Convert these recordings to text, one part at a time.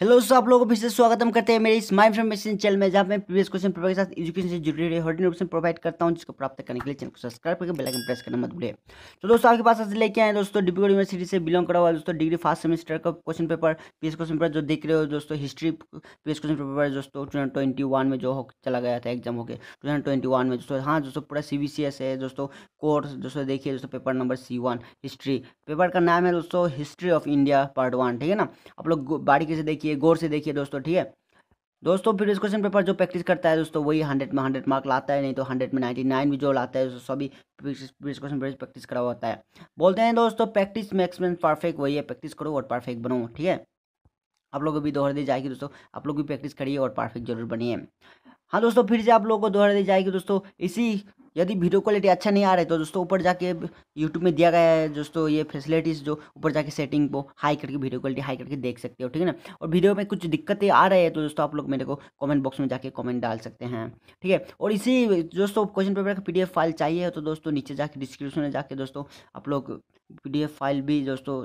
hello दोस्तों आप लोगों को फिर से स्वागत हम करते हैं मेरे इस माइंड फ्रमेशन चैनल में जहाँ मैं प्रीवियस क्वेश्चन पेपर के साथ एजुकेशन से जुड़ी हुई हॉर्डिन ऑप्शन प्रोवाइड करता हूँ जिसको प्राप्त करने के लिए चैनल को सब्सक्राइब करके बेल आइकन प्रेस करना मत भूलिए तो दोस्तों आपके पास आज लेके आए दोस्तों डिब्रूगढ़ यूनिवर्सिटी से बिलोंग करा हुआ दोस्तों डिग्री फर्स्ट सेमेस्टर का question paper P question paper जो देख रहे हो दोस्तों हिस्ट्री पी क्वेश्चन पेपर दोस्तों टू में जो चला गया था एग्जाम होकर टू में दोस्तों हाँ दोस्तों पूरा सी बी सी एस है दोस्तों कोर्स दोस्तों देखिए दोस्तों paper number C history paper का नाम है दोस्तों history of India part one ठीक है ना आप लोग बारीकी से देखिए देखिए गौर से देखिए दोस्तों ठीक है दोस्तों फिर इस क्वेश्चन पेपर जो प्रैक्टिस करता है दोस्तों वही हंड्रेड में हंड्रेड मार्क लाता है नहीं तो हंड्रेड में नाइन्टी नाइन भी जो लाता है सभी प्रीवियस क्वेश्चन पेपर प्रैक्टिस करा होता है बोलते हैं दोस्तों प्रैक्टिस मैक्सिमम परफेक्ट वही है प्रैक्टिस करो और परफेक्ट बनो ठीक है आप लोगों को भी दोहरा दी जाएगी दोस्तों आप लोग भी प्रैक्टिस करिए और परफेक्ट जरूर बनिए हाँ दोस्तों फिर से आप लोगों को दोहरा दी जाएगी दोस्तों इसी यदि वीडियो क्वालिटी अच्छा नहीं आ रहा है तो दोस्तों ऊपर जाके यूट्यूब में दिया गया है दोस्तों ये फैसिलिटीज़ जो ऊपर जाके सेटिंग को हाई करके वीडियो क्वालिटी हाई करके देख सकते हो ठीक है ना और वीडियो में कुछ दिक्कतें आ रही है तो दोस्तों आप लोग मेरे को कॉमेंट बॉक्स में जाके कॉमेंट डाल सकते हैं ठीक है और इसी दोस्तों क्वेश्चन पेपर का पी फाइल चाहिए तो दोस्तों नीचे जाके डिस्क्रिप्शन में जाके दोस्तों आप लोग पी फाइल भी दोस्तों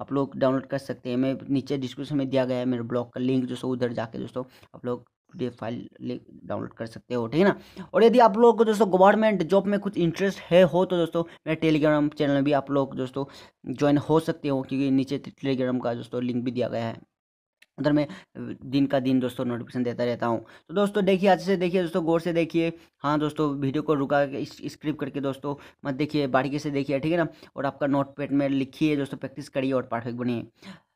आप लोग डाउनलोड कर सकते हैं मैं नीचे डिस्क्रिप्शन में दिया गया है मेरे ब्लॉग का लिंक दोस्तों उधर जाके दोस्तों आप लोग पी फाइल ले डाउनलोड कर सकते हो ठीक है ना और यदि आप लोगों को दोस्तों गवर्नमेंट जॉब में कुछ इंटरेस्ट है हो तो दोस्तों मेरे टेलीग्राम चैनल में भी आप लोग दोस्तों ज्वाइन हो सकते हो क्योंकि नीचे टेलीग्राम का दोस्तों लिंक भी दिया गया है उधर मैं दिन का दिन दोस्तों नोटिफिकेशन देता रहता हूँ तो दोस्तों देखिए अच्छे से देखिए दोस्तों गौर से देखिए हाँ दोस्तों वीडियो को रुका के स्क्रिप्ट करके दोस्तों मत देखिए बारीकी से देखिए ठीक है ना और आपका नोट पैड में लिखिए दोस्तों प्रैक्टिस करिए और परफेक्ट बनिए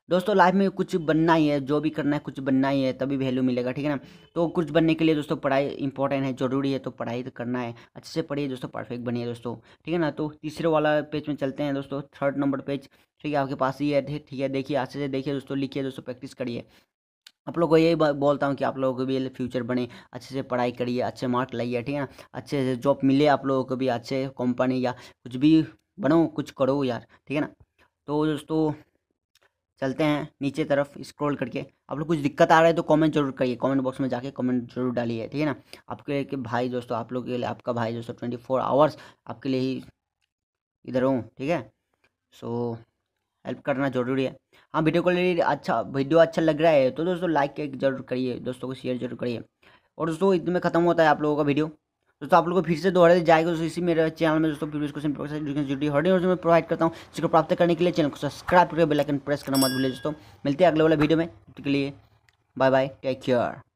दोस्तों लाइफ में कुछ बनना ही है जो भी करना है कुछ बनना ही है तभी वैल्यू मिलेगा ठीक है ना तो कुछ बनने के लिए दोस्तों पढ़ाई इंपॉर्टेंट है ज़रूरी है तो पढ़ाई तो करना है अच्छे से पढ़िए दोस्तों परफेक्ट बनिए दोस्तों ठीक है ना तो तीसरे वाला पेज में चलते हैं दोस्तों थर्ड नंबर पेज ठीक है आपके पास ही है ठीक है देखिए अच्छे से देखिए दोस्तों लिखिए दोस्तों प्रैक्टिस करिए आप लोग को यही बोलता हूँ कि आप लोगों को भी फ्यूचर बने अच्छे से पढ़ाई करिए अच्छे मार्क लाइए ठीक है ना अच्छे से जॉब मिले आप लोगों को भी अच्छे कंपनी या कुछ भी बनो कुछ करो यार ठीक है ना तो दोस्तों चलते हैं नीचे तरफ स्क्रॉल करके आप लोग कुछ दिक्कत आ रहा है तो कमेंट जरूर करिए कमेंट बॉक्स में जाके कमेंट जरूर डालिए ठीक है ना आपके लिए भाई दोस्तों आप लोग के लिए आपका भाई दोस्तों ट्वेंटी फोर आवर्स आपके लिए ही इधर हूँ ठीक है सो हेल्प करना ज़रूरी है हाँ वीडियो को लिए अच्छा वीडियो अच्छा लग रहा है तो दोस्तों लाइक जरूर करिए दोस्तों को शेयर जरूर करिए और दोस्तों इतने में ख़त्म होता है आप लोगों का वीडियो दोस्तों तो आप लोगों को फिर से दोहरा दे जाएगा दोस्तों इसी मेरे चैनल में दोस्तों प्रीवियस क्वेश्चन एजुकेशन जुड़ी हर रोज मैं प्रोवाइड करता हूँ जिसको प्राप्त करने के लिए चैनल को सब्सक्राइब करके बेलाइकन प्रेस करना मत भूलिए दोस्तों मिलते हैं अगले वाले वीडियो में के लिए बाय बाय टेक केयर